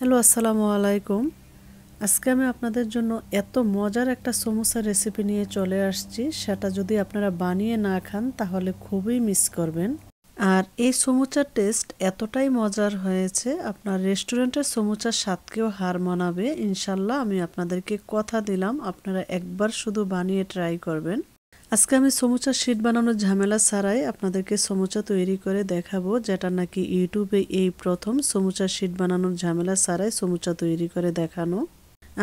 hello আসসালামু আলাইকুম আজকে আমি আপনাদের জন্য এত মজার একটা সমোসা রেসিপি নিয়ে চলে আসছি সেটা যদি আপনারা বানিয়ে না খান তাহলে খুবই মিস করবেন আর এই সমুচার টেস্ট এতটাই মজার হয়েছে আপনার রেস্টুরেন্টের সমুচার স্বাদকেও হার মানাবে ইনশাল্লাহ আমি আপনাদেরকে কথা দিলাম আপনারা একবার শুধু বানিয়ে ট্রাই করবেন আজকে আমি সমুচা শীট বানানোর ঝামেলা ছাড়াই আপনাদেরকে সমুচা তৈরি করে দেখাবো যেটা নাকি ইউটিউবে এই প্রথম সমুচা শীট বানানোর ঝামেলা ছাড়াই সমুচা তৈরি করে দেখানো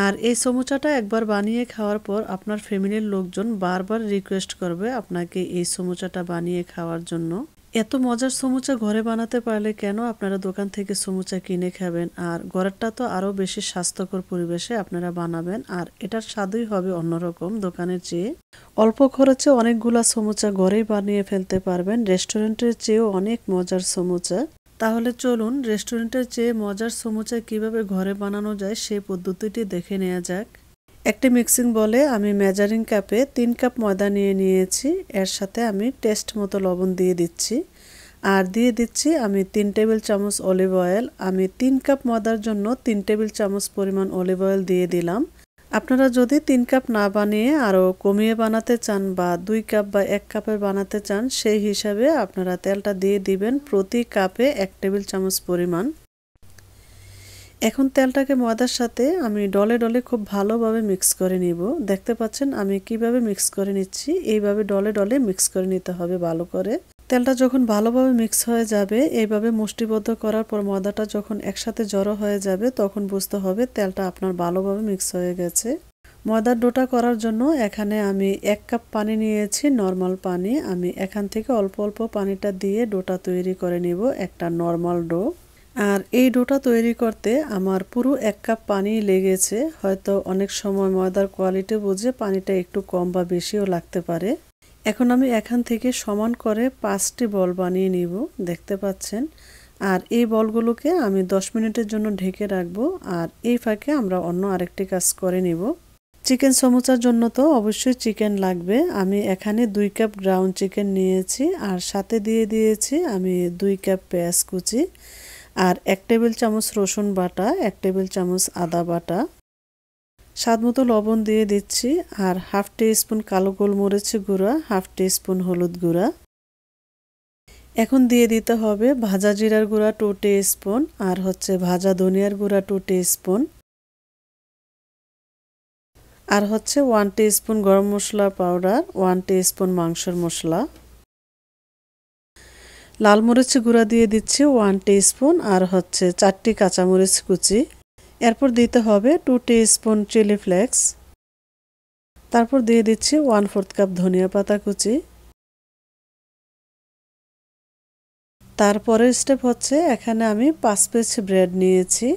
আর এই সমুচাটা একবার বানিয়ে খাওয়ার পর আপনার ফ্যামিলির লোকজন বারবার রিকোয়েস্ট করবে আপনাকে এই সমুচাটা বানিয়ে খাওয়ার জন্য এত মজার সমুচা ঘরে বানাতে পারলে কেন আপনারা দোকান থেকে সমুচা কিনে খাবেন আর ঘরেরটা তো আরও বেশি স্বাস্থ্যকর পরিবেশে আপনারা বানাবেন আর এটার স্বাদই হবে অন্যরকম দোকানের চেয়ে অল্প খরচে অনেকগুলা সমুচা ঘরেই বানিয়ে ফেলতে পারবেন রেস্টুরেন্টের চেয়েও অনেক মজার সমুচা তাহলে চলুন রেস্টুরেন্টের চেয়ে মজার সমুচা কিভাবে ঘরে বানানো যায় সেই পদ্ধতিটি দেখে নেওয়া যাক একটি মিক্সিং বলে আমি মেজারিং কাপে তিন কাপ ময়দা নিয়ে নিয়েছি এর সাথে আমি টেস্ট মতো লবণ দিয়ে দিচ্ছি আর দিয়ে দিচ্ছি আমি তিন টেবিল চামচ অলিভ অয়েল আমি তিন কাপ ময়দার জন্য তিন টেবিল চামচ পরিমাণ অলিভ অয়েল দিয়ে দিলাম আপনারা যদি তিন কাপ না বানিয়ে আরও কমিয়ে বানাতে চান বা দুই কাপ বা এক কাপে বানাতে চান সেই হিসাবে আপনারা তেলটা দিয়ে দিবেন প্রতি কাপে এক টেবিল চামচ পরিমাণ এখন তেলটাকে ময়দার সাথে আমি ডলে ডলে খুব ভালোভাবে মিক্স করে নিব দেখতে পাচ্ছেন আমি কিভাবে মিক্স করে নিচ্ছি এইভাবে ডলে ডলে মিক্স করে নিতে হবে ভালো করে তেলটা যখন ভালোভাবে মিক্স হয়ে যাবে এইভাবে মুষ্টিবদ্ধ করার পর ময়দাটা যখন একসাথে জড়ো হয়ে যাবে তখন বুঝতে হবে তেলটা আপনার ভালোভাবে মিক্স হয়ে গেছে ময়দার ডোটা করার জন্য এখানে আমি এক কাপ পানি নিয়েছি নর্মাল পানি আমি এখান থেকে অল্প অল্প পানিটা দিয়ে ডোটা তৈরি করে নিব একটা নর্মাল ডো আর এই ডোটা তৈরি করতে আমার পুরো এক কাপ পানি লেগেছে হয়তো অনেক সময় ময়দার কোয়ালিটি বুঝে পানিটা একটু কম বা বেশিও লাগতে পারে এখন আমি এখান থেকে সমান করে পাঁচটি বল বানিয়ে নিব দেখতে পাচ্ছেন আর এই বলগুলোকে আমি 10 মিনিটের জন্য ঢেকে রাখবো আর এই ফাঁকে আমরা অন্য আরেকটি কাজ করে নিব চিকেন সমোসার জন্য তো অবশ্যই চিকেন লাগবে আমি এখানে দুই কাপ গ্রাউন্ড চিকেন নিয়েছি আর সাথে দিয়ে দিয়েছি আমি দুই কাপ পেঁয়াজ কুচি আর এক টেবিল চামচ রসুন বাটা এক টেবিল চামচ আদা বাটা স্বাদ মতো লবণ দিয়ে দিচ্ছি আর হাফ টি স্পুন কালো গোলমরিচ গুঁড়া হাফ টি স্পুন হলুদ গুঁড়া এখন দিয়ে দিতে হবে ভাজা জিরার গুঁড়া টু টি স্পুন আর হচ্ছে ভাজা ধনিয়ার গুঁড়া টু টি স্পুন আর হচ্ছে ওয়ান টি স্পুন গরম মশলা পাউডার ওয়ান টি স্পুন মাংসের মশলা লাল মরিচ গুঁড়া দিয়ে দিচ্ছি ওয়ান টি স্পুন আর হচ্ছে চারটি কাঁচামরিচ কুচি এরপর দিতে হবে টু স্পুন চিলি ফ্লেক্স তারপর দিয়ে দিচ্ছি ওয়ান ফোর্থ কাপ ধনিয়া পাতা কুচি তারপরের স্টেপ হচ্ছে এখানে আমি পাঁচ পেজ ব্রেড নিয়েছি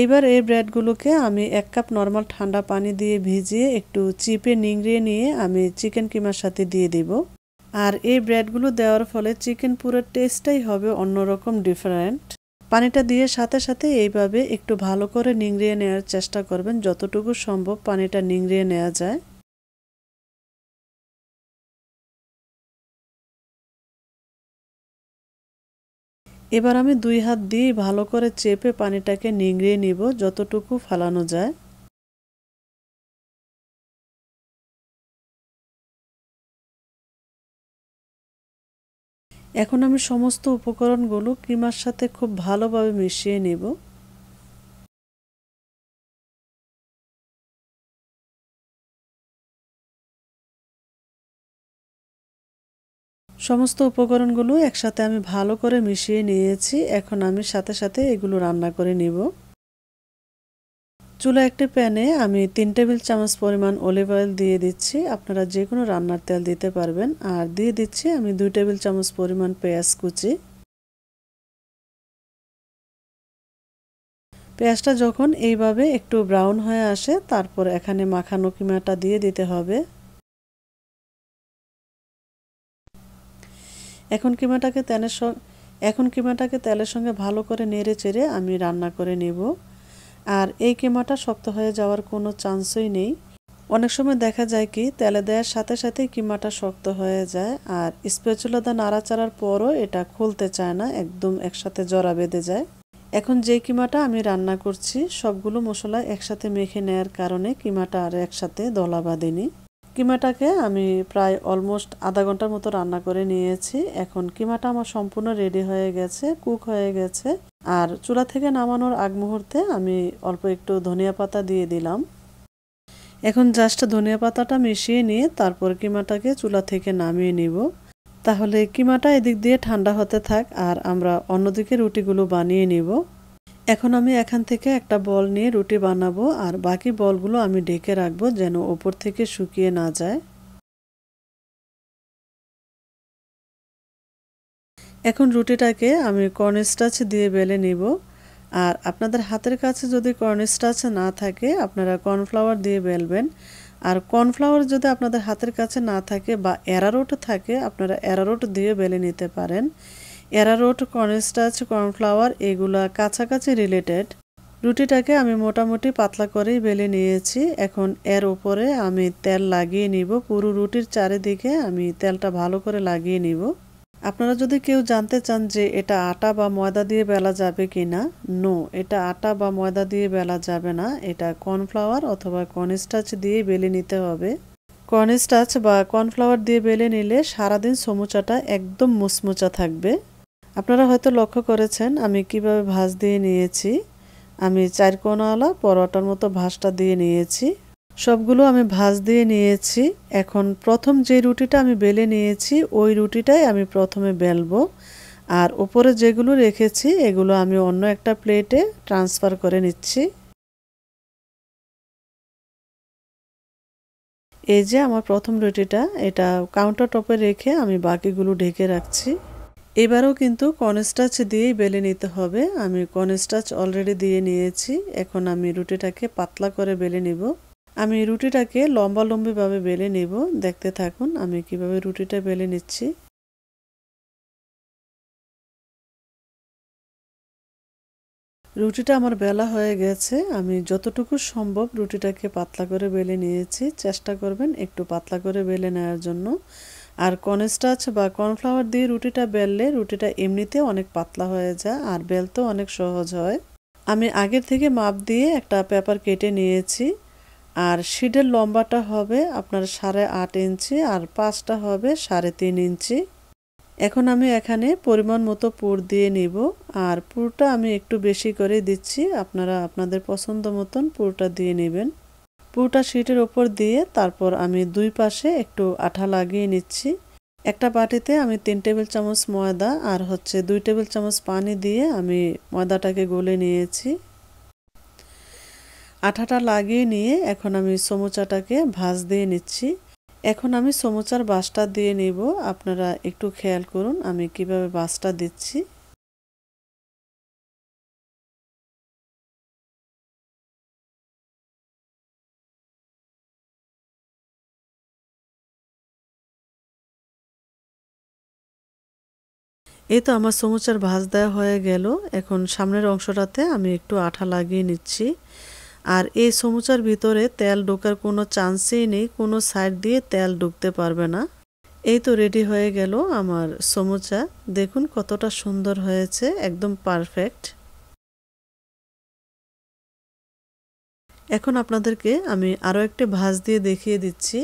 এইবার এই ব্রেডগুলোকে আমি এক কাপ নর্মাল ঠান্ডা পানি দিয়ে ভিজিয়ে একটু চিপে নিংড়িয়ে নিয়ে আমি চিকেন কিমার সাথে দিয়ে দিব আর এই ব্রেডগুলো দেওয়ার ফলে চিকেন পুরো টেস্টটাই হবে অন্যরকম ডিফারেন্ট পানিটা দিয়ে সাথে সাথে এইভাবে একটু ভালো করে নিংড়িয়ে নেওয়ার চেষ্টা করবেন যতটুকু সম্ভব পানিটা নিংড়িয়ে নেওয়া যায় এবার আমি দুই হাত দিয়ে ভালো করে চেপে পানিটাকে নিংড়িয়ে নিব যতটুকু ফালানো যায় এখন আমি সমস্ত উপকরণগুলো ক্রিমার সাথে খুব ভালোভাবে মিশিয়ে নেব সমস্ত উপকরণগুলো একসাথে আমি ভালো করে মিশিয়ে নিয়েছি এখন আমি সাথে সাথে এগুলো রান্না করে নেব চুলা একটি প্যানে আমি তিন টেবিল চামচ পরিমাণ অলিভ অয়েল দিয়ে দিচ্ছি আপনারা যে কোনো রান্নার তেল দিতে পারবেন আর দিয়ে দিচ্ছি আমি দুই টেবিল চামচ পরিমাণ পেঁয়াজ কুচি পেঁয়াজটা যখন এইভাবে একটু ব্রাউন হয়ে আসে তারপর এখানে মাখানো কিমাটা দিয়ে দিতে হবে এখন কিমাটাকে তেলের এখন কিমাটাকে তেলের সঙ্গে ভালো করে নেড়ে চেড়ে আমি রান্না করে নেব আর এই কিমাটা শক্ত হয়ে যাওয়ার কোনো চান্সই নেই অনেক সময় দেখা যায় কি তেলে দেওয়ার সাথে সাথে কিমাটা শক্ত হয়ে যায় আর স্পেচুলাদা নাড়াচাড়ার পরও এটা খুলতে চায় না একদম একসাথে জরা বেঁধে যায় এখন যে কিমাটা আমি রান্না করছি সবগুলো মশলা একসাথে মেখে নেয়ার কারণে কিমাটা আর একসাথে দলা বাঁধেনি কিমাটাকে আমি প্রায় অলমোস্ট আধা ঘন্টার মতো রান্না করে নিয়েছি এখন কিমাটা আমার সম্পূর্ণ রেডি হয়ে গেছে কুক হয়ে গেছে আর চুলা থেকে নামানোর আগ মুহূর্তে আমি অল্প একটু ধনিয়া পাতা দিয়ে দিলাম এখন জাস্ট ধনিয়া পাতাটা মিশিয়ে নিয়ে তারপর কিমাটাকে চুলা থেকে নামিয়ে নিব তাহলে কিমাটা এদিক দিয়ে ঠান্ডা হতে থাক আর আমরা অন্যদিকে রুটিগুলো বানিয়ে নিব এখন আমি এখান থেকে একটা বল নিয়ে রুটি বানাবো আর বাকি বলগুলো আমি ডেকে রাখবো যেন ওপর থেকে শুকিয়ে না যায় এখন রুটিটাকে আমি কর্নস্টাচ দিয়ে বেলে নিব আর আপনাদের হাতের কাছে যদি কর্নস্টাচ না থাকে আপনারা কর্নফ্লাওয়ার দিয়ে বেলবেন আর কর্নফ্লাওয়ার যদি আপনাদের হাতের কাছে না থাকে বা অ্যারারোট থাকে আপনারা অ্যারারোট দিয়ে বেলে নিতে পারেন অ্যারারোট কর্নস্টাচ কর্নফ্লাওয়ার এগুলো কাছাকাছি রিলেটেড রুটিটাকে আমি মোটামুটি পাতলা করেই বেলে নিয়েছি এখন এর ওপরে আমি তেল লাগিয়ে নিব পুরো রুটির চারিদিকে আমি তেলটা ভালো করে লাগিয়ে নিব আপনারা যদি কেউ জানতে চান যে এটা আটা বা ময়দা দিয়ে বেলা যাবে কি না নো এটা আটা বা ময়দা দিয়ে বেলা যাবে না এটা কর্নফ্লাওয়ার অথবা কর্নস্টাচ দিয়ে বেলে নিতে হবে কর্নস্টাচ বা কর্নফ্লাওয়ার দিয়ে বেলে নিলে সারাদিন সমুচাটা একদম মুচমুচা থাকবে আপনারা হয়তো লক্ষ্য করেছেন আমি কিভাবে ভাঁজ দিয়ে নিয়েছি আমি চার কোনাওয়ালা পরোটার মতো ভাঁজটা দিয়ে নিয়েছি সবগুলো আমি ভাঁজ দিয়ে নিয়েছি এখন প্রথম যে রুটিটা আমি বেলে নিয়েছি ওই রুটিটাই আমি প্রথমে বেলবো আর ওপরে যেগুলো রেখেছি এগুলো আমি অন্য একটা প্লেটে ট্রান্সফার করে নিচ্ছি এই যে আমার প্রথম রুটিটা এটা কাউন্টার টপে রেখে আমি বাকিগুলো ঢেকে রাখছি এবারও কিন্তু কনস্টাচ দিয়েই বেলে নিতে হবে আমি কনস্টাচ অলরেডি দিয়ে নিয়েছি এখন আমি রুটিটাকে পাতলা করে বেলে নিব আমি রুটিটাকে লম্বা লম্বিভাবে বেলে নিব দেখতে থাকুন আমি কিভাবে রুটিটা বেলে নিচ্ছি রুটিটা আমার বেলা হয়ে গেছে আমি যতটুকু সম্ভব রুটিটাকে পাতলা করে বেলে নিয়েছি চেষ্টা করবেন একটু পাতলা করে বেলে নেওয়ার জন্য আর কর্নস্টাচ বা কর্নফ্লাওয়ার দিয়ে রুটিটা বেললে রুটিটা এমনিতে অনেক পাতলা হয়ে যায় আর বেলতেও অনেক সহজ হয় আমি আগের থেকে মাপ দিয়ে একটা পেপার কেটে নিয়েছি আর শিডের লম্বাটা হবে আপনার সাড়ে আট ইঞ্চি আর পাঁচটা হবে সাড়ে তিন ইঞ্চি এখন আমি এখানে পরিমাণ মতো পুর দিয়ে নিব আর পুরটা আমি একটু বেশি করে দিচ্ছি আপনারা আপনাদের পছন্দ মতন পুরটা দিয়ে নেবেন পুরোটা শিটের ওপর দিয়ে তারপর আমি দুই পাশে একটু আঠা লাগিয়ে নিচ্ছি একটা বাটিতে আমি তিন টেবিল চামচ ময়দা আর হচ্ছে দুই টেবিল চামচ পানি দিয়ে আমি ময়দাটাকে গলে নিয়েছি আঠাটা লাগিয়ে নিয়ে এখন আমি সমুচাটাকে ভাজ দিয়ে নিচ্ছি এখন আমি সমুচার বাসটা দিয়ে নেব আপনারা একটু খেয়াল করুন আমি কিভাবে বাসটা দিচ্ছি এই তো আমার সমুচার ভাজ দেওয়া হয়ে গেল এখন সামনের অংশটাতে আমি একটু আঠা লাগিয়ে নিচ্ছি আর এই সমুচার ভিতরে তেল ঢোকার কোনো চান্সই নেই কোনো সাইড দিয়ে তেল ঢুকতে পারবে না এই তো রেডি হয়ে গেল আমার সমুচা দেখুন কতটা সুন্দর হয়েছে একদম পারফেক্ট এখন আপনাদেরকে আমি আরও একটি ভাজ দিয়ে দেখিয়ে দিচ্ছি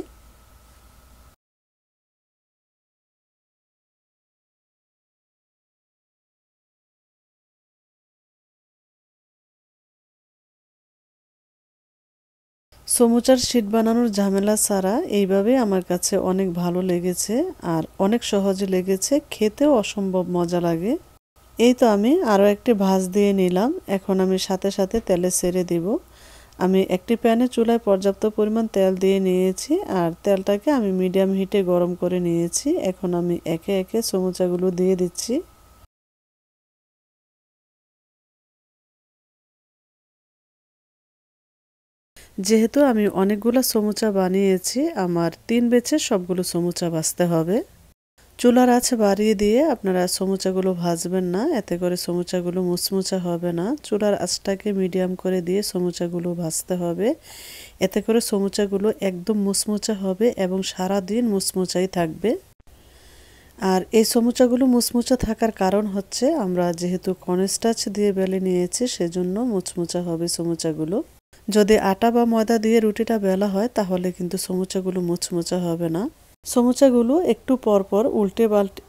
সমুচার শীট বানানোর ঝামেলা ছাড়া এইভাবে আমার কাছে অনেক ভালো লেগেছে আর অনেক সহজে লেগেছে খেতেও অসম্ভব মজা লাগে এই তো আমি আরও একটি ভাজ দিয়ে নিলাম এখন আমি সাথে সাথে তেলে সেরে দেব আমি একটি প্যানে চুলায় পর্যাপ্ত পরিমাণ তেল দিয়ে নিয়েছি আর তেলটাকে আমি মিডিয়াম হিটে গরম করে নিয়েছি এখন আমি একে একে সমুচাগুলো দিয়ে দিচ্ছি যেহেতু আমি অনেকগুলো সমুচা বানিয়েছি আমার তিন বেছে সবগুলো সমুচা ভাজতে হবে চুলার আছে বাড়িয়ে দিয়ে আপনারা সমুচাগুলো ভাজবেন না এতে করে সমুচাগুলো মুচমুচা হবে না চুলার আঁচটাকে মিডিয়াম করে দিয়ে সমুচাগুলো ভাজতে হবে এতে করে সমুচাগুলো একদম মুচমুচা হবে এবং সারা দিন মুচমুচাই থাকবে আর এই সমুচাগুলো মুচমুচা থাকার কারণ হচ্ছে আমরা যেহেতু কনেস্টাচ দিয়ে বেলে নিয়েছি সেজন্য মুচমুচা হবে সমুচাগুলো যদি আটা বা ময়দা দিয়ে রুটিটা বেলা হয় তাহলে কিন্তু সমুচাগুলো মুচমুচা হবে না সমুচাগুলো একটু পরপর উল্টে পাল্টে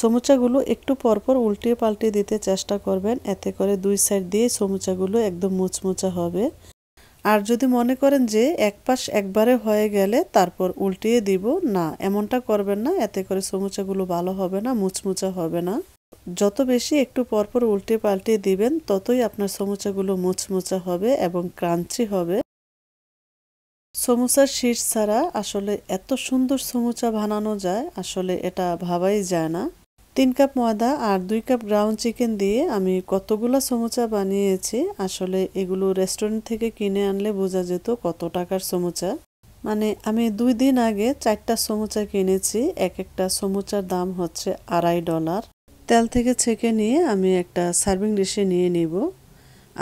সমুচাগুলো একটু পরপর উল্টে পাল্টে দিতে চেষ্টা করবেন এতে করে দুই সাইড দিয়ে সমুচাগুলো একদম মুচমুচা হবে আর যদি মনে করেন যে এক পাশ একবারে হয়ে গেলে তারপর উল্টিয়ে দিব না এমনটা করবেন না এতে করে সমুচাগুলো ভালো হবে না মুচমুচা হবে না যত বেশি একটু পরপর উল্টে পাল্টে দিবেন ততই আপনার সমুচাগুলো মোচমোচা হবে এবং ক্রাঞ্চি হবে সমুচার শীর্ষ ছাড়া আসলে এত সুন্দর সমুচা বানানো যায় আসলে এটা ভাবাই যায় না তিন কাপ ময়দা আর দুই কাপ গ্রাউন্ড চিকেন দিয়ে আমি কতগুলো সমুচা বানিয়েছি আসলে এগুলো রেস্টুরেন্ট থেকে কিনে আনলে বোঝা যেত কত টাকার সমুচা মানে আমি দুই দিন আগে চারটা সমুচা কিনেছি এক একটা সমুচার দাম হচ্ছে আড়াই ডলার তেল থেকে ছেঁকে নিয়ে আমি একটা সার্ভিং ডিশে নিয়ে নেব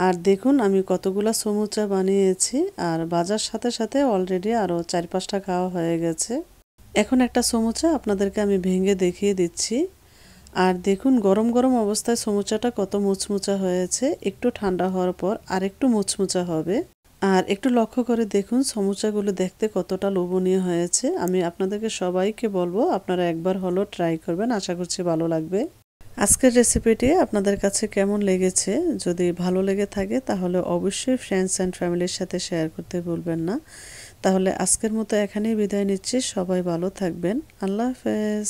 আর দেখুন আমি কতগুলো সমুচা বানিয়েছি আর বাজার সাথে সাথে অলরেডি আরও চার পাঁচটা খাওয়া হয়ে গেছে এখন একটা সমুচা আপনাদেরকে আমি ভেঙে দেখিয়ে দিচ্ছি আর দেখুন গরম গরম অবস্থায় সমুচাটা কত মুচমুচা হয়েছে একটু ঠান্ডা হওয়ার পর আর একটু মুচমুচা হবে আর একটু লক্ষ্য করে দেখুন সমুচাগুলো দেখতে কতটা লোভনীয় হয়েছে আমি আপনাদেরকে সবাইকে বলবো আপনারা একবার হলো ট্রাই করবেন আশা করছি ভালো লাগবে আজকের রেসিপিটি আপনাদের কাছে কেমন লেগেছে যদি ভালো লেগে থাকে তাহলে অবশ্যই ফ্রেন্ডস অ্যান্ড ফ্যামিলির সাথে শেয়ার করতে ভুলবেন না তাহলে আজকের মতো এখানেই বিদায় নিচ্ছি সবাই ভালো থাকবেন আল্লাহ হাফেজ